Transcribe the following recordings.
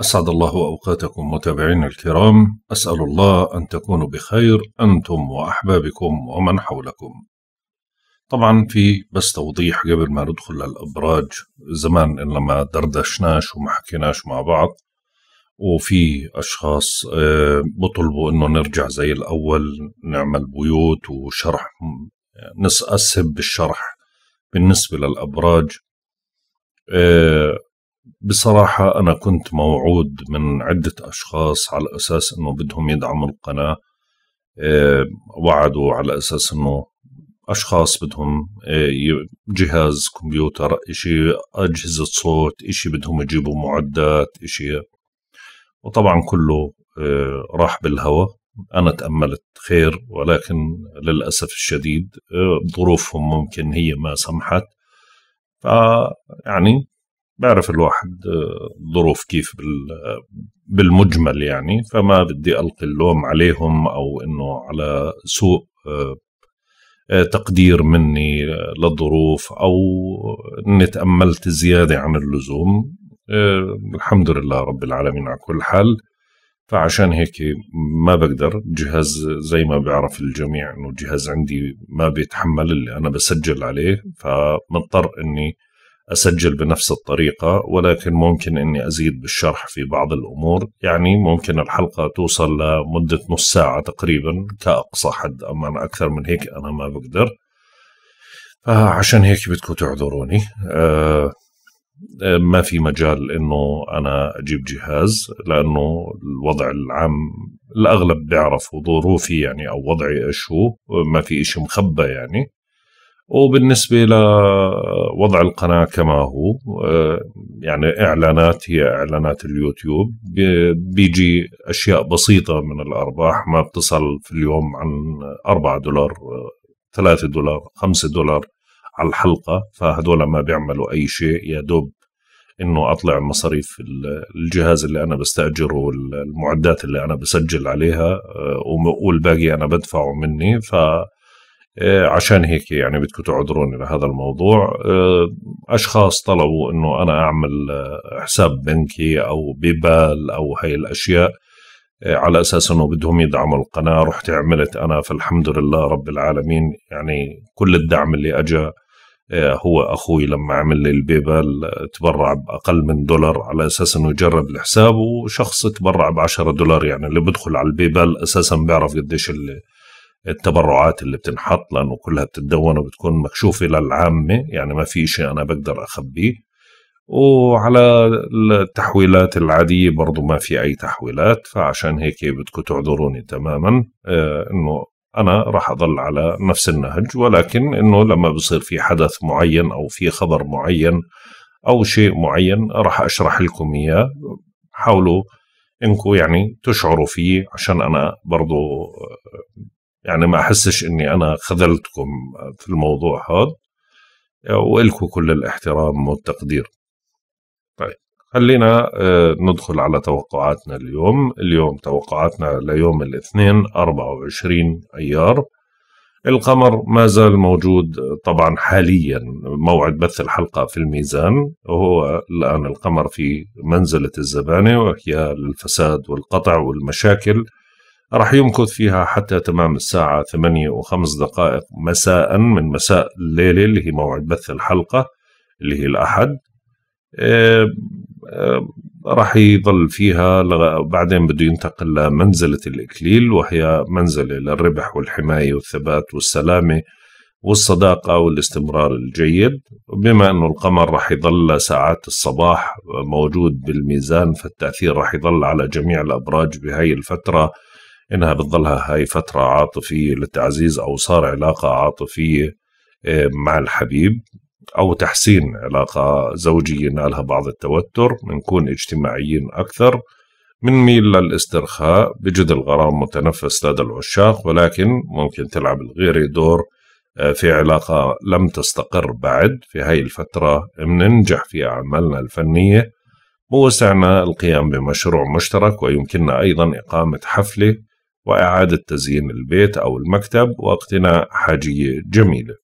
أسعد الله أوقاتكم متابعين الكرام أسأل الله أن تكونوا بخير أنتم وأحبابكم ومن حولكم طبعا في بس توضيح قبل ما ندخل للأبراج زمان إن لما دردشناش وما حكيناش مع بعض وفي أشخاص آه، بطلبوا أنه نرجع زي الأول نعمل بيوت وشرح نسأسب بالشرح بالنسبة للأبراج آه، بصراحة أنا كنت موعود من عدة أشخاص على أساس أنه بدهم يدعموا القناة آه، وعدوا على أساس أنه أشخاص بدهم آه، جهاز كمبيوتر إشي أجهزة صوت إشي بدهم يجيبوا معدات إشي وطبعا كله آه، راح بالهوى أنا تأملت خير ولكن للأسف الشديد ظروفهم ممكن هي ما سمحت فيعني بعرف الواحد آه، ظروف كيف آه، بالمجمل يعني فما بدي القي اللوم عليهم او انه على سوء آه، تقدير مني للظروف او اني تاملت زياده عن اللزوم الحمد لله رب العالمين على كل حال فعشان هيك ما بقدر جهاز زي ما بيعرف الجميع انه الجهاز عندي ما بيتحمل اللي انا بسجل عليه فمضطر اني أسجل بنفس الطريقة ولكن ممكن أني أزيد بالشرح في بعض الأمور يعني ممكن الحلقة توصل لمدة نص ساعة تقريبا كأقصى حد أما أكثر من هيك أنا ما بقدر فعشان هيك بدكم تعذروني آه،, أه ما في مجال انه انا اجيب جهاز لانه الوضع العام الاغلب بيعرفوا ظروفي يعني او وضعي ايش هو ما في اشي مخبى يعني وبالنسبة لوضع القناة كما هو آه، يعني إعلانات هي إعلانات اليوتيوب بيجي أشياء بسيطة من الأرباح ما بتصل في اليوم عن 4 دولار 3 آه، دولار 5 دولار على الحلقة فهدول ما بيعملوا أي شيء يا دوب انه اطلع مصاريف الجهاز اللي انا بستاجره المعدات اللي انا بسجل عليها آه، والباقي انا بدفعه مني ف آه، عشان هيك يعني بدكم تعذروني لهذا الموضوع آه، اشخاص طلبوا انه انا اعمل آه، حساب بنكي او ببال او هاي الاشياء على اساس انه بدهم يدعموا القناه رحت عملت انا فالحمد لله رب العالمين يعني كل الدعم اللي اجى هو اخوي لما عمل لي البيبال تبرع باقل من دولار على اساس انه يجرب الحساب وشخص تبرع ب 10 دولار يعني اللي بدخل على البيبال اساسا بيعرف قديش اللي التبرعات اللي بتنحط لانه كلها بتتدون وبتكون مكشوفه للعامه يعني ما في شيء انا بقدر اخبيه وعلى التحويلات العادية برضو ما في أي تحويلات فعشان هيك بدكم تعذروني تماما آه، أنه أنا راح أضل على نفس النهج ولكن أنه لما بصير في حدث معين أو في خبر معين أو شيء معين راح أشرح لكم إياه حاولوا انكم يعني تشعروا فيه عشان انا برضو يعني ما أحسش أني أنا خذلتكم في الموضوع هذا وإلكم كل الاحترام والتقدير طيب خلينا آه، ندخل على توقعاتنا اليوم اليوم توقعاتنا ليوم الاثنين 24 أيار القمر ما زال موجود طبعا حاليا موعد بث الحلقة في الميزان وهو الآن القمر في منزلة الزبانة وهي الفساد والقطع والمشاكل راح يمكث فيها حتى تمام الساعة ثمانية وخمس دقائق مساء من مساء الليلة اللي هي موعد بث الحلقة اللي هي الأحد آه، آه، راح يظل فيها بعدين بده ينتقل لمنزلة الإكليل وهي منزلة للربح والحماية والثبات والسلامة والصداقة والاستمرار الجيد بما أنه القمر راح يظل ساعات الصباح موجود بالميزان فالتأثير راح يظل على جميع الأبراج بهاي الفترة انها بتضلها هاي فتره عاطفيه للتعزيز او صار علاقه عاطفيه إيه، مع الحبيب او تحسين علاقه زوجيه نالها بعض التوتر بنكون اجتماعيين اكثر بنميل للاسترخاء بجد الغرام متنفس لدى العشاق ولكن ممكن تلعب الغير دور إيه، في علاقة لم تستقر بعد في هاي الفترة بننجح في أعمالنا الفنية ووسعنا القيام بمشروع مشترك ويمكننا أيضا إقامة حفلة وإعادة تزيين البيت أو المكتب واقتناء حاجية جميلة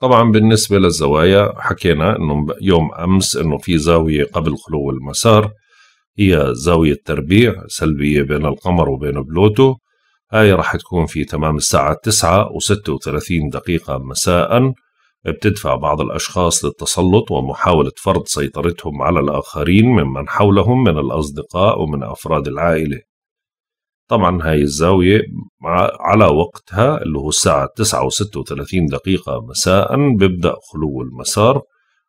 طبعا بالنسبة للزوايا حكينا أنه يوم أمس أنه في زاوية قبل خلو المسار هي زاوية تربيع سلبية بين القمر وبين بلوتو هاي راح تكون في تمام الساعة 9 و 36 دقيقة مساءً بتدفع بعض الأشخاص للتسلط ومحاولة فرض سيطرتهم على الآخرين ممن حولهم من الأصدقاء ومن أفراد العائلة طبعا هاي الزاوية على وقتها اللي هو الساعة 9 و36 دقيقة مساء بيبدأ خلو المسار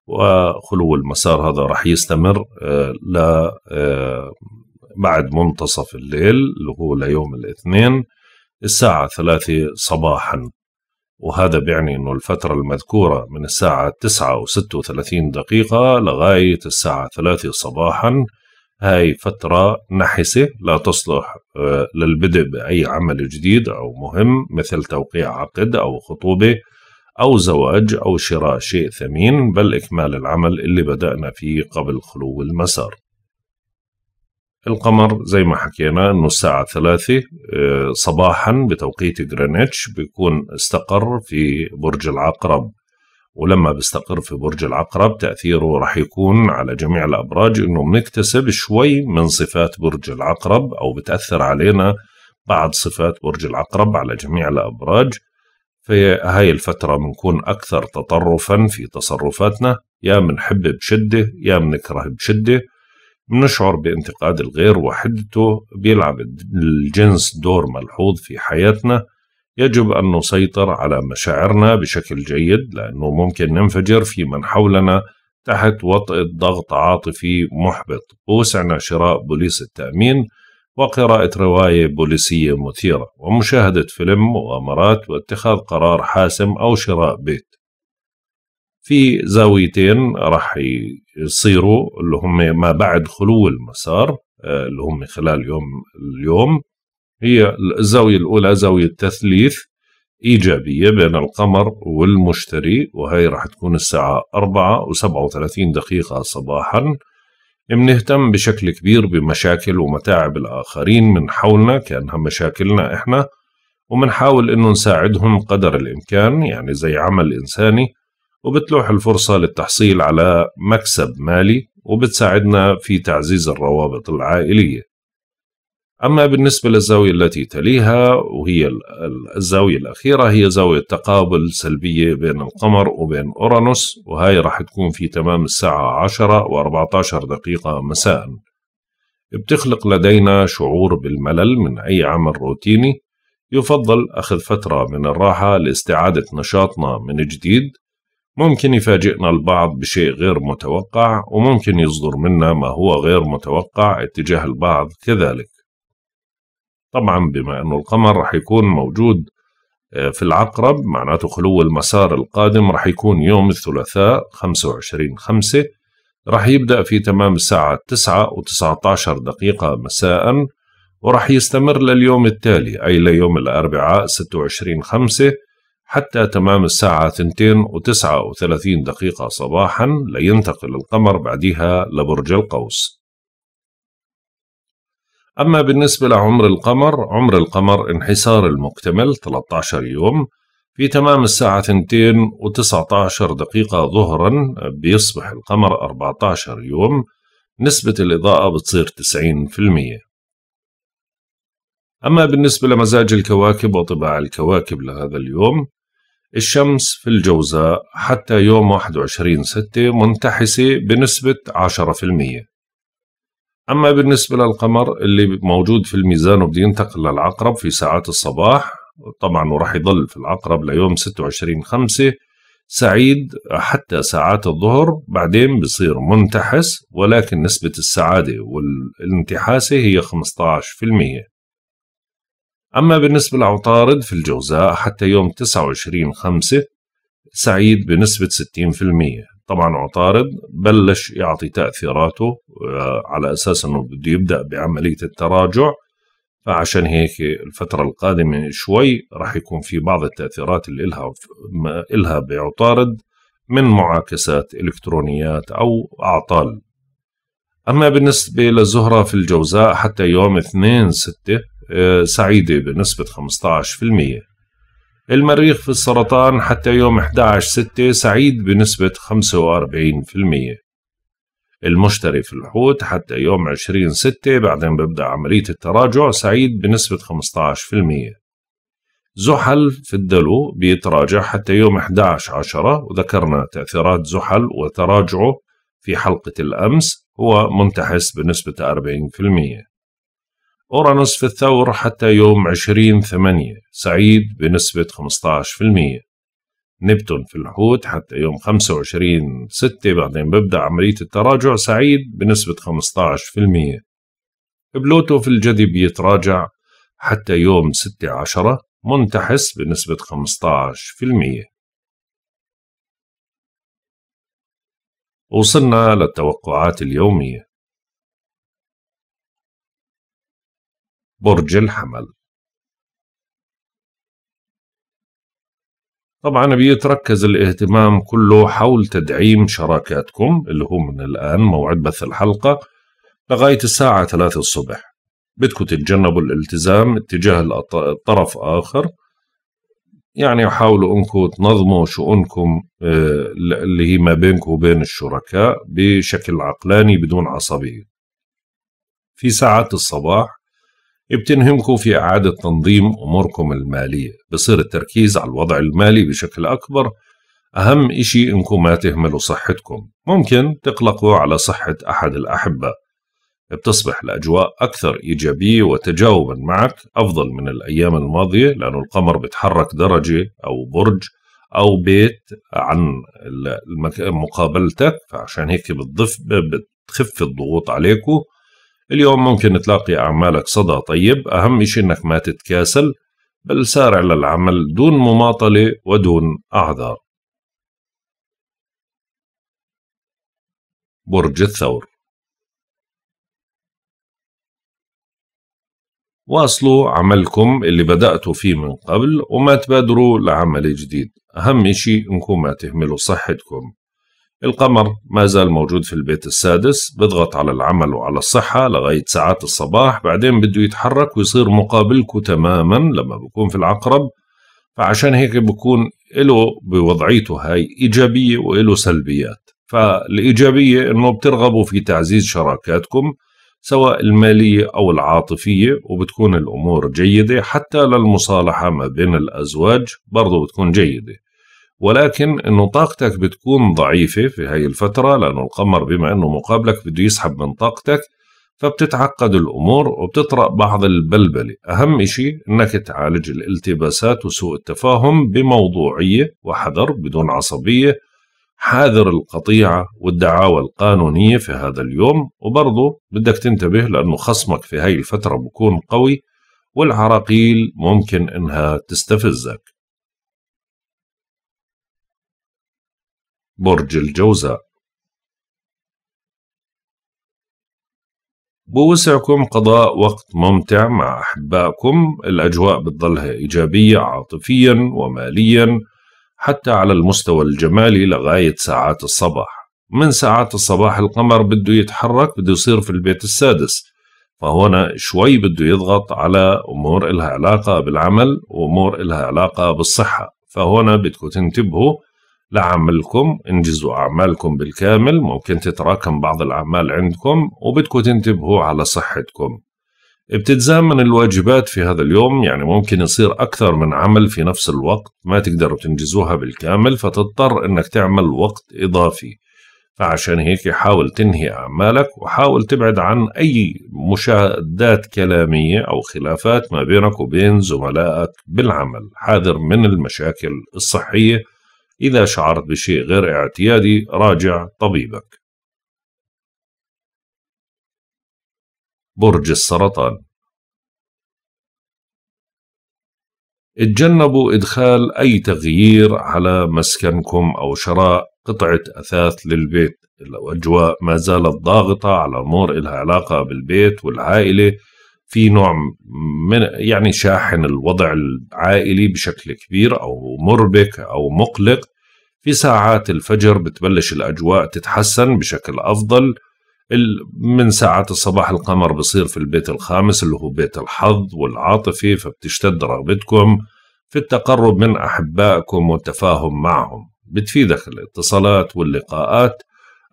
وخلو المسار هذا رح يستمر آه، ل آه، بعد منتصف الليل اللي هو ليوم الاثنين الساعة 3 صباحا وهذا بيعني أنه الفترة المذكورة من الساعة 9 و36 دقيقة لغاية الساعة 3 صباحاً هاي فترة نحسة لا تصلح آه، للبدء بأي عمل جديد أو مهم مثل توقيع عقد أو خطوبة أو زواج أو شراء شيء ثمين بل إكمال العمل اللي بدأنا فيه قبل خلو المسار القمر زي ما حكينا أنه الساعة ثلاثة آه، صباحا بتوقيت غرينتش بيكون استقر في برج العقرب ولما بيستقر في برج العقرب تأثيره رح يكون على جميع الأبراج إنه بنكتسب شوي من صفات برج العقرب أو بتأثر علينا بعض صفات برج العقرب على جميع الأبراج في هاي الفترة بنكون أكثر تطرفا في تصرفاتنا يا منحب بشدة يا منكره بشدة بنشعر بانتقاد الغير وحدته بيلعب الجنس دور ملحوظ في حياتنا يجب أن نسيطر على مشاعرنا بشكل جيد لأنه ممكن ننفجر في من حولنا تحت وطئة ضغط عاطفي محبط ووسعنا شراء بوليس التأمين وقراءة رواية بوليسية مثيرة ومشاهدة فيلم مغامرات واتخاذ قرار حاسم أو شراء بيت في زاويتين راح يصيروا اللي هم ما بعد خلو المسار آه، اللي هم خلال يوم اليوم هي الزاوية الأولى زاوية تثليث إيجابية بين القمر والمشتري وهي راح تكون الساعة أربعة وسبعة وثلاثين دقيقة صباحا بنهتم بشكل كبير بمشاكل ومتاعب الآخرين من حولنا كأنها مشاكلنا إحنا ومنحاول إنه نساعدهم قدر الإمكان يعني زي عمل إنساني وبتلوح الفرصة للتحصيل على مكسب مالي وبتساعدنا في تعزيز الروابط العائلية أما بالنسبة للزاوية التي تليها وهي الزاوية الأخيرة هي زاوية تقابل سلبية بين القمر وبين أورانوس وهي راح تكون في تمام الساعة 10 و14 دقيقة مساء بتخلق لدينا شعور بالملل من أي عمل روتيني يفضل أخذ فترة من الراحة لاستعادة نشاطنا من جديد ممكن يفاجئنا البعض بشيء غير متوقع وممكن يصدر منا ما هو غير متوقع اتجاه البعض كذلك طبعا بما أنه القمر راح يكون موجود آه، في العقرب معناته خلو المسار القادم راح يكون يوم الثلاثاء 25 5 راح يبدأ في تمام الساعة 9 و19 دقيقة مساء وراح يستمر لليوم التالي أي ليوم الأربعاء 26 5 حتى تمام الساعة 2 و39 دقيقة صباحا لينتقل القمر بعدها لبرج القوس أما بالنسبة لعمر القمر عمر القمر انحسار المكتمل 13 يوم في تمام الساعة 2 و19 دقيقة ظهرا بيصبح القمر 14 يوم نسبة الإضاءة بتصير 90% أما بالنسبة لمزاج الكواكب وطباع الكواكب لهذا اليوم الشمس في الجوزاء حتى يوم 21 ستة منتحسة بنسبة 10% أما بالنسبة للقمر اللي موجود في الميزان وبده ينتقل للعقرب في ساعات الصباح طبعا وراح يضل في العقرب ليوم 26 خمسة سعيد حتى ساعات الظهر بعدين بصير منتحس ولكن نسبة السعادة والانتحاسة هي 15% أما بالنسبة لعطارد في الجوزاء حتى يوم 29 خمسة سعيد بنسبة 60% طبعا عطارد بلش يعطي تأثيراته آه، على أساس أنه بده يبدأ بعملية التراجع فعشان هيك الفترة القادمة شوي راح يكون في بعض التأثيرات اللي إلها, إلها بعطارد من معاكسات إلكترونيات أو أعطال أما بالنسبة للزهرة في الجوزاء حتى يوم 2 6 آه، سعيدة بنسبة 15% المريخ في السرطان حتى يوم 11/6 سعيد بنسبة 45% المشتري في الحوت حتى يوم 20/6 بعدين ببدأ عملية التراجع سعيد بنسبة 15% زحل في الدلو بيتراجع حتى يوم 11/10 وذكرنا تأثيرات زحل وتراجعه في حلقة الأمس هو منتحس بنسبة 40% أورانوس في الثور حتى يوم 20 8 سعيد بنسبة 15% نبتون في الحوت حتى يوم 25 6 بعدين ببدأ عملية التراجع سعيد بنسبة 15% بلوتو في الجدي بيتراجع حتى يوم ستة عشرة منتحس بنسبة 15% وصلنا للتوقعات اليومية برج الحمل طبعا بيتركز الاهتمام كله حول تدعيم شراكاتكم اللي هو من الآن موعد بث الحلقة لغاية الساعة 3 الصبح بدكم تتجنبوا الالتزام اتجاه الطرف آخر يعني حاولوا انكم تنظموا شؤونكم آه، اللي هي ما بينكم وبين الشركاء بشكل عقلاني بدون عصبية في ساعات الصباح بتنهمكم في إعادة تنظيم أموركم المالية بصير التركيز على الوضع المالي بشكل أكبر أهم إشي إنكم ما تهملوا صحتكم ممكن تقلقوا على صحة أحد الأحبة بتصبح الأجواء أكثر إيجابية وتجاوبا معك أفضل من الأيام الماضية لأنه القمر بتحرك درجة أو برج أو بيت عن مقابلتك فعشان هيك بتضف بتخف الضغوط عليكم اليوم ممكن تلاقي أعمالك صدى طيب أهم إشي أنك ما تتكاسل بل سارع للعمل دون مماطلة ودون أعذار برج الثور واصلوا عملكم اللي بدأتوا فيه من قبل وما تبادروا لعمل جديد أهم إشي إنكم ما تهملوا صحتكم القمر ما زال موجود في البيت السادس بضغط على العمل وعلى الصحة لغاية ساعات الصباح بعدين بده يتحرك ويصير مقابلكم تماما لما بكون في العقرب فعشان هيك بكون له بوضعيته هاي إيجابية وإله سلبيات فالإيجابية أنه بترغبوا في تعزيز شراكاتكم سواء المالية أو العاطفية وبتكون الأمور جيدة حتى للمصالحة ما بين الأزواج برضو بتكون جيدة ولكن انه طاقتك بتكون ضعيفه في هاي الفتره لانه القمر بما انه مقابلك بده يسحب من طاقتك فبتتعقد الامور وبتطرا بعض البلبله اهم شيء انك تعالج الالتباسات وسوء التفاهم بموضوعيه وحذر بدون عصبيه حاذر القطيعة والدعاوى القانونية في هذا اليوم وبرضه بدك تنتبه لأنه خصمك في هاي الفترة بكون قوي والعراقيل ممكن إنها تستفزك برج الجوزاء بوسعكم قضاء وقت ممتع مع أحبائكم الأجواء بتظلها إيجابية عاطفيا وماليا حتى على المستوى الجمالي لغاية ساعات الصباح من ساعات الصباح القمر بده يتحرك بده يصير في البيت السادس فهنا شوي بده يضغط على أمور إلها علاقة بالعمل وأمور إلها علاقة بالصحة فهنا بدكم تنتبهوا لعملكم انجزوا أعمالكم بالكامل ممكن تتراكم بعض الأعمال عندكم وبدكم تنتبهوا على صحتكم بتتزامن الواجبات في هذا اليوم يعني ممكن يصير أكثر من عمل في نفس الوقت ما تقدروا تنجزوها بالكامل فتضطر أنك تعمل وقت إضافي فعشان هيك حاول تنهي أعمالك وحاول تبعد عن أي مشادات كلامية أو خلافات ما بينك وبين زملائك بالعمل حاذر من المشاكل الصحية إذا شعرت بشيء غير اعتيادي راجع طبيبك برج السرطان اتجنبوا إدخال أي تغيير على مسكنكم أو شراء قطعة أثاث للبيت الأجواء ما زالت ضاغطة على أمور إلها علاقة بالبيت والعائلة في نوع من يعني شاحن الوضع العائلي بشكل كبير او مربك او مقلق في ساعات الفجر بتبلش الاجواء تتحسن بشكل افضل من ساعات الصباح القمر بصير في البيت الخامس اللي هو بيت الحظ والعاطفي فبتشتد رغبتكم في التقرب من أحبائكم والتفاهم معهم بتفيدك الاتصالات واللقاءات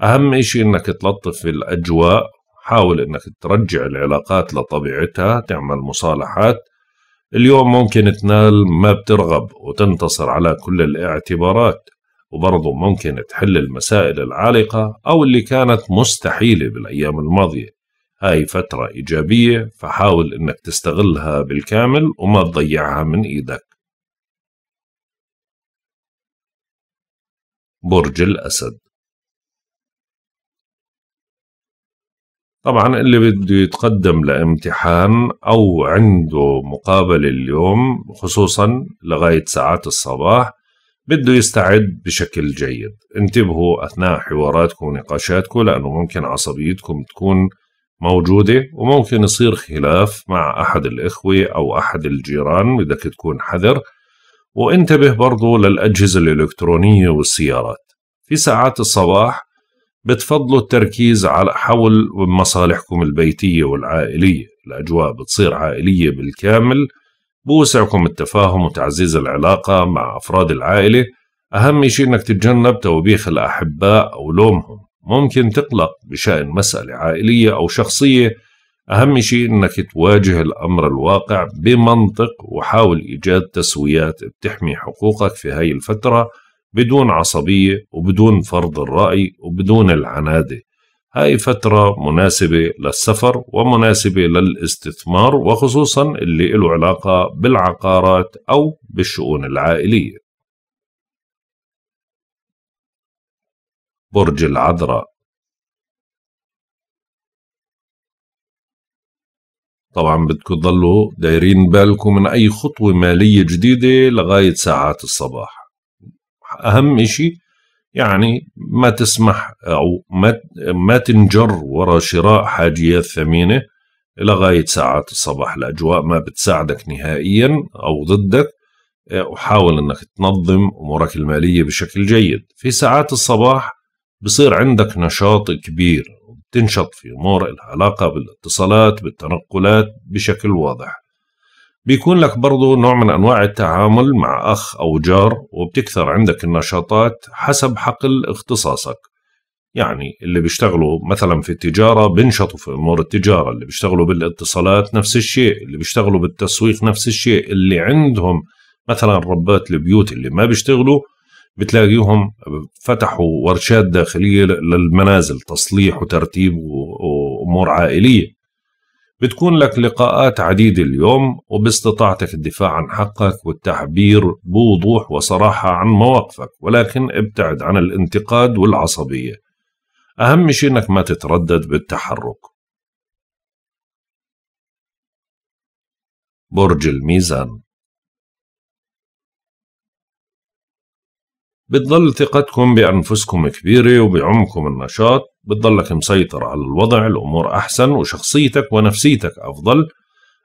أهم شيء إنك تلطف الأجواء حاول انك ترجع العلاقات لطبيعتها تعمل مصالحات اليوم ممكن تنال ما بترغب وتنتصر على كل الاعتبارات وبرضه ممكن تحل المسائل العالقة أو اللي كانت مستحيلة بالأيام الماضية هاي فترة إيجابية فحاول إنك تستغلها بالكامل وما تضيعها من إيدك برج الأسد طبعا اللي بده يتقدم لامتحان او عنده مقابله اليوم خصوصا لغايه ساعات الصباح بده يستعد بشكل جيد انتبهوا اثناء حواراتكم ونقاشاتكم لانه ممكن عصبيتكم تكون موجوده وممكن يصير خلاف مع احد الاخوه او احد الجيران بدك تكون حذر وانتبه برضو للاجهزه الالكترونيه والسيارات في ساعات الصباح بتفضلوا التركيز على حول مصالحكم البيتية والعائلية الأجواء بتصير عائلية بالكامل بوسعكم التفاهم وتعزيز العلاقة مع أفراد العائلة أهم شيء أنك تتجنب توبيخ الأحباء أو لومهم ممكن تقلق بشأن مسألة عائلية أو شخصية أهم شيء أنك تواجه الأمر الواقع بمنطق وحاول إيجاد تسويات بتحمي حقوقك في هاي الفترة بدون عصبية وبدون فرض الرأي وبدون العنادة هاي فترة مناسبة للسفر ومناسبة للاستثمار وخصوصا اللي له علاقة بالعقارات أو بالشؤون العائلية برج العذراء طبعا بدكم تضلوا دايرين بالكم من أي خطوة مالية جديدة لغاية ساعات الصباح اهم شيء يعني ما تسمح او ما ما تنجر وراء شراء حاجيات ثمينه لغايه ساعات الصباح الاجواء ما بتساعدك نهائيا او ضدك آه، وحاول انك تنظم امورك الماليه بشكل جيد في ساعات الصباح بصير عندك نشاط كبير وبتنشط في امور العلاقه بالاتصالات بالتنقلات بشكل واضح بيكون لك برضو نوع من أنواع التعامل مع أخ أو جار وبتكثر عندك النشاطات حسب حقل اختصاصك يعني اللي بيشتغلوا مثلا في التجارة بينشطوا في أمور التجارة اللي بيشتغلوا بالاتصالات نفس الشيء اللي بيشتغلوا بالتسويق نفس الشيء اللي عندهم مثلا ربات البيوت اللي ما بيشتغلوا بتلاقيهم فتحوا ورشات داخلية للمنازل تصليح وترتيب وأمور عائلية بتكون لك لقاءات عديدة اليوم وباستطاعتك الدفاع عن حقك والتعبير بوضوح وصراحة عن مواقفك ولكن ابتعد عن الانتقاد والعصبية أهم شيء أنك ما تتردد بالتحرك برج الميزان بتظل ثقتكم بأنفسكم كبيرة وبعمكم النشاط بتضلك مسيطر على الوضع الأمور أحسن وشخصيتك ونفسيتك أفضل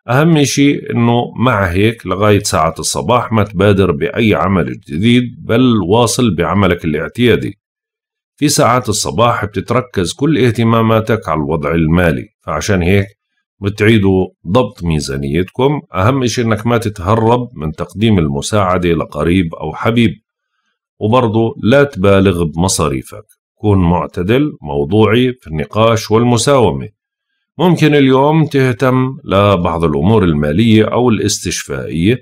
أهم شيء أنه مع هيك لغاية ساعة الصباح ما تبادر بأي عمل جديد بل واصل بعملك الاعتيادي في ساعات الصباح بتتركز كل اهتماماتك على الوضع المالي فعشان هيك بتعيدوا ضبط ميزانيتكم أهم شيء أنك ما تتهرب من تقديم المساعدة لقريب أو حبيب وبرضه لا تبالغ بمصاريفك كون معتدل موضوعي في النقاش والمساومة ممكن اليوم تهتم لبعض الأمور المالية أو الاستشفائية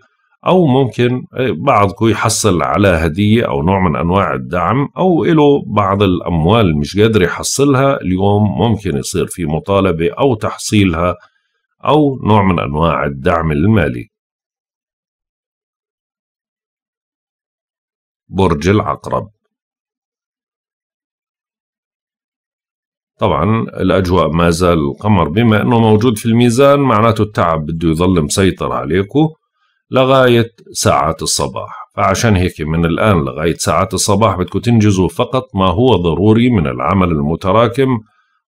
أو ممكن آه، بعضكم يحصل على هدية أو نوع من أنواع الدعم أو له بعض الأموال مش قادر يحصلها اليوم ممكن يصير في مطالبة أو تحصيلها أو نوع من أنواع الدعم المالي برج العقرب طبعا الأجواء ما زال القمر بما أنه موجود في الميزان معناته التعب بده يظل مسيطر عليكم لغاية ساعات الصباح فعشان هيك من الآن لغاية ساعات الصباح بدكم تنجزوا فقط ما هو ضروري من العمل المتراكم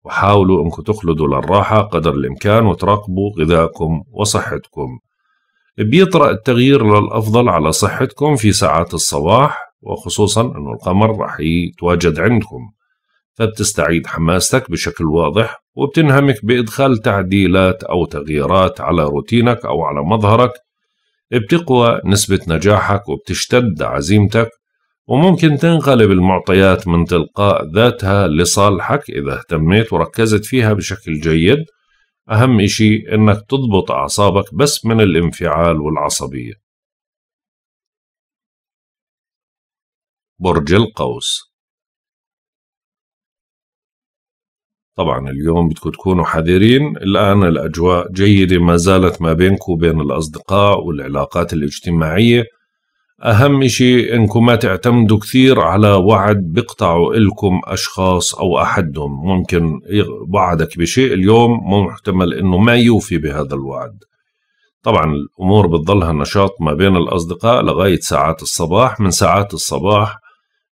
وحاولوا أنكم تخلدوا للراحة قدر الإمكان وتراقبوا غذائكم وصحتكم بيطرأ التغيير للأفضل على صحتكم في ساعات الصباح وخصوصا أنه القمر راح يتواجد عندكم فبتستعيد حماستك بشكل واضح وبتنهمك بإدخال تعديلات أو تغييرات على روتينك أو على مظهرك بتقوى نسبة نجاحك وبتشتد عزيمتك وممكن تنقلب المعطيات من تلقاء ذاتها لصالحك إذا اهتميت وركزت فيها بشكل جيد أهم إشي إنك تضبط أعصابك بس من الانفعال والعصبية برج القوس طبعا اليوم بدكم تكونوا حذرين الآن الأجواء جيدة ما زالت ما بينكم وبين الأصدقاء والعلاقات الاجتماعية أهم شيء إنكم ما تعتمدوا كثير على وعد بيقطعوا إلكم أشخاص أو أحدهم ممكن وعدك بشيء اليوم محتمل إنه ما يوفي بهذا الوعد طبعا الأمور بتضلها نشاط ما بين الأصدقاء لغاية ساعات الصباح من ساعات الصباح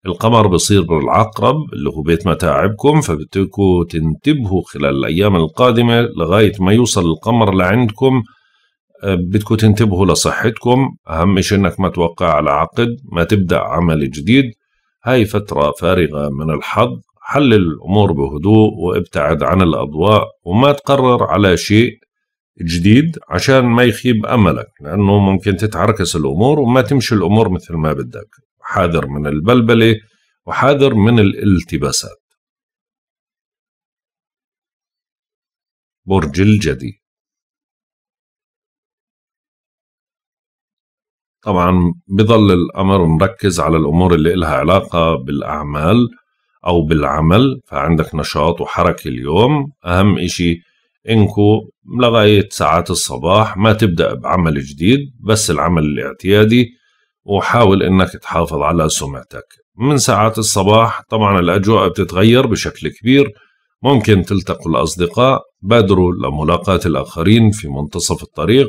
القمر بصير بالعقرب اللي هو بيت متاعبكم فبدكم تنتبهوا خلال الأيام القادمة لغاية ما يوصل القمر لعندكم آه، بدكم تنتبهوا لصحتكم أهم شيء إنك ما توقع على عقد ما تبدأ عمل جديد هاي فترة فارغة من الحظ حل الأمور بهدوء وابتعد عن الأضواء وما تقرر على شيء جديد عشان ما يخيب أملك لأنه ممكن تتعركس الأمور وما تمشي الأمور مثل ما بدك حاذر من البلبلة وحاذر من الالتباسات برج الجدي طبعا بظل الأمر مركز على الأمور اللي إلها علاقة بالأعمال أو بالعمل فعندك نشاط وحركة اليوم أهم إشي إنكو لغاية ساعات الصباح ما تبدأ بعمل جديد بس العمل الاعتيادي وحاول انك تحافظ على سمعتك من ساعات الصباح طبعا الاجواء بتتغير بشكل كبير ممكن تلتقوا الاصدقاء بادروا لملاقاة الاخرين في منتصف الطريق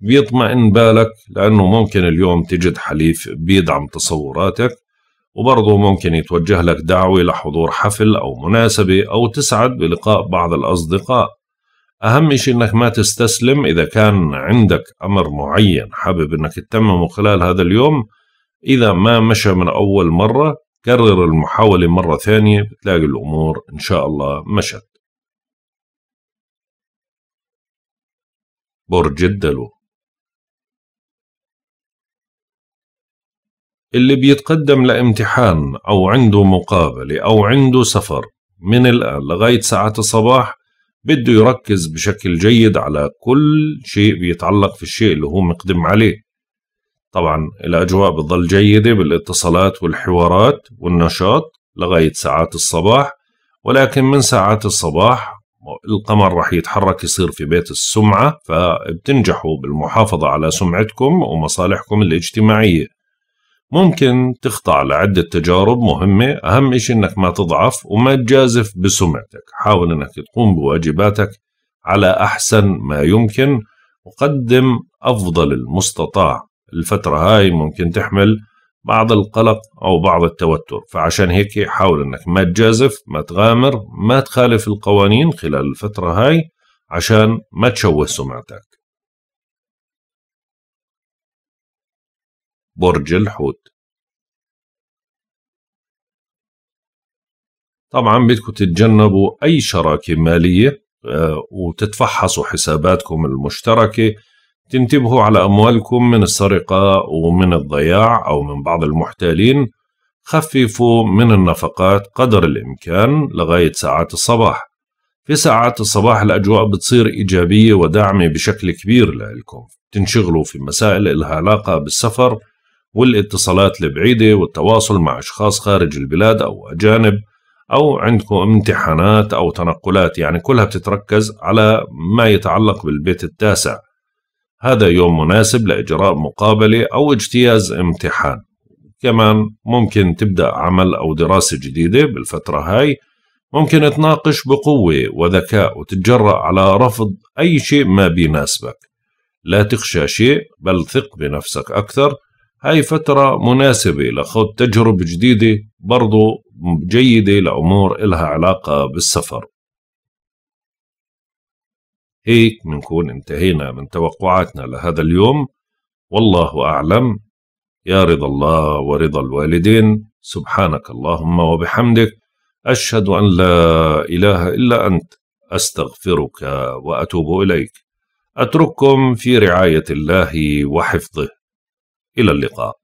بيطمئن بالك لانه ممكن اليوم تجد حليف بيدعم تصوراتك وبرضه ممكن يتوجه لك دعوة لحضور حفل أو مناسبة أو تسعد بلقاء بعض الأصدقاء أهم شيء أنك ما تستسلم إذا كان عندك أمر معين حابب أنك تتممه خلال هذا اليوم إذا ما مشى من أول مرة كرر المحاولة مرة ثانية بتلاقي الأمور إن شاء الله مشت برج الدلو اللي بيتقدم لامتحان أو عنده مقابلة أو عنده سفر من الآن لغاية ساعة الصباح بده يركز بشكل جيد على كل شيء بيتعلق في الشيء اللي هو مقدم عليه طبعا الأجواء بتظل جيدة بالاتصالات والحوارات والنشاط لغاية ساعات الصباح ولكن من ساعات الصباح القمر رح يتحرك يصير في بيت السمعة فبتنجحوا بالمحافظة على سمعتكم ومصالحكم الاجتماعية ممكن تخضع لعدة تجارب مهمة أهم إشي أنك ما تضعف وما تجازف بسمعتك حاول أنك تقوم بواجباتك على أحسن ما يمكن وقدم أفضل المستطاع الفترة هاي ممكن تحمل بعض القلق أو بعض التوتر فعشان هيك حاول أنك ما تجازف ما تغامر ما تخالف القوانين خلال الفترة هاي عشان ما تشوه سمعتك برج الحوت طبعا بدكم تتجنبوا أي شراكة مالية آه، وتتفحصوا حساباتكم المشتركة تنتبهوا على أموالكم من السرقة ومن الضياع أو من بعض المحتالين خففوا من النفقات قدر الإمكان لغاية ساعات الصباح في ساعات الصباح الأجواء بتصير إيجابية وداعمة بشكل كبير لإلكم تنشغلوا في مسائل إلها علاقة بالسفر والاتصالات البعيدة والتواصل مع أشخاص خارج البلاد أو أجانب أو عندكم امتحانات أو تنقلات يعني كلها بتتركز على ما يتعلق بالبيت التاسع هذا يوم مناسب لإجراء مقابلة أو اجتياز امتحان كمان ممكن تبدأ عمل أو دراسة جديدة بالفترة هاي ممكن تناقش بقوة وذكاء وتتجرأ على رفض أي شيء ما بيناسبك لا تخشى شيء بل ثق بنفسك أكثر هاي فترة مناسبة لخوض تجربة جديدة برضو جيدة لأمور إلها علاقة بالسفر هيك منكون انتهينا من توقعاتنا لهذا اليوم والله أعلم يا رضا الله ورضا الوالدين سبحانك اللهم وبحمدك أشهد أن لا إله إلا أنت أستغفرك وأتوب إليك أترككم في رعاية الله وحفظه إلى اللقاء